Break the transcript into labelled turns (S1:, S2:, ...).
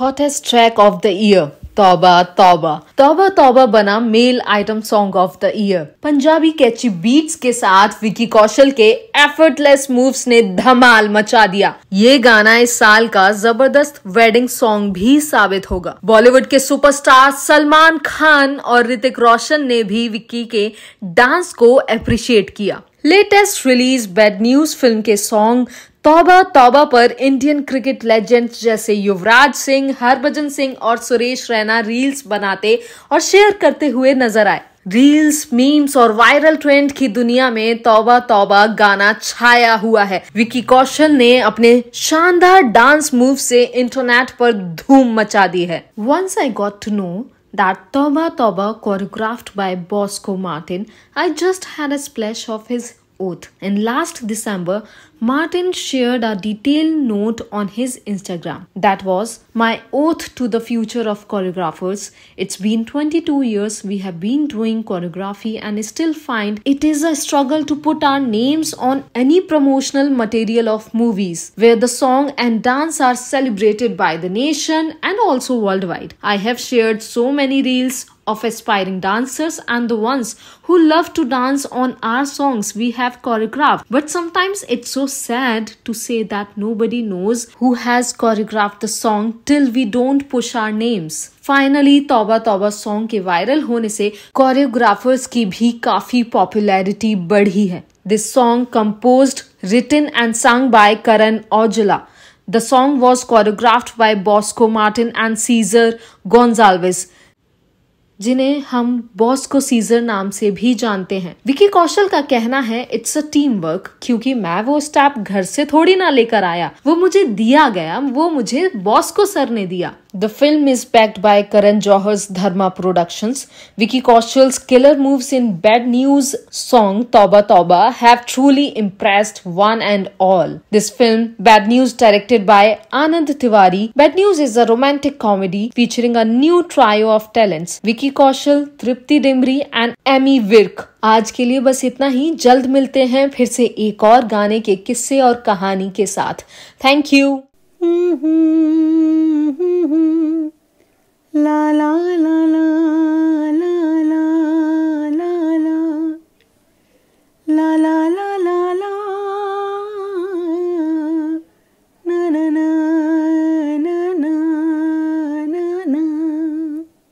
S1: Hottest track of the year Tauba Tauba Tauba Tauba बना male item song of the year Punjabi catchy beats के साथ विकी कौशल के effortless moves ने धमाल मचा दिया ये गाना इस साल का जबरदस्त वेडिंग सॉन्ग भी साबित होगा बॉलीवुड के सुपरस्टार सलमान खान और ऋतिक रोशन ने भी विक्की के डांस को अप्रिशिएट किया latest release Bad Newz film के सॉन्ग तौबा तौबा पर इंडियन क्रिकेट लेजेंड्स जैसे युवराज सिंह हरभजन सिंह और सुरेश रैना रील्स बनाते और शेयर करते हुए नजर आए रील्स मीम्स और वायरल ट्रेंड की दुनिया में तौबा तौबा गाना छाया हुआ है विकी कौशल ने अपने शानदार डांस मूव से इंटरनेट पर धूम मचा दी है once I got to know that Tauba Tauba choreographed by Bosco Martin I just had a splash of his oath in last December Martin shared a detailed note on his Instagram that was my oath to the future of choreographers. It's been 22 years we have been doing choreography and I still find it is a struggle to put our names on any promotional material of movies where the song and dance are celebrated by the nation and also worldwide. I have shared so many reels of aspiring dancers and the ones who love to dance on our songs we have choreographed but sometimes it's so sad to say that nobody knows who has choreographed the song till we don't push our names. Finally Tauba Tauba song के viral होने से choreographers की भी काफी popularity बढ़ी है this song composed written and sung by Karan Aujla the song was choreographed by Bosco Martin and Caesar Gonsalves जिन्हें हम बॉस को सीजर नाम से भी जानते हैं विकी कौशल का कहना है इट्स अ टीम वर्क क्योंकि मैं वो स्टैप घर से थोड़ी ना लेकर आया वो मुझे दिया गया वो मुझे बॉस को सर ने दिया The film is backed by Karan Johar's Dharma Productions. Vicky Kaushal's killer moves in Bad News song Toba Toba have truly impressed one and all. This film, Bad News, directed by Anand Tiwari, Bad News is a romantic comedy featuring a new trio of talents Vicky Kaushal, Tripti Dimri, and Amy Virk. आज के लिए बस इतना ही जल्द मिलते हैं फिर से एक और गाने के किस्से और कहानी के साथ thank you La la la la la la la la la la la la la na na na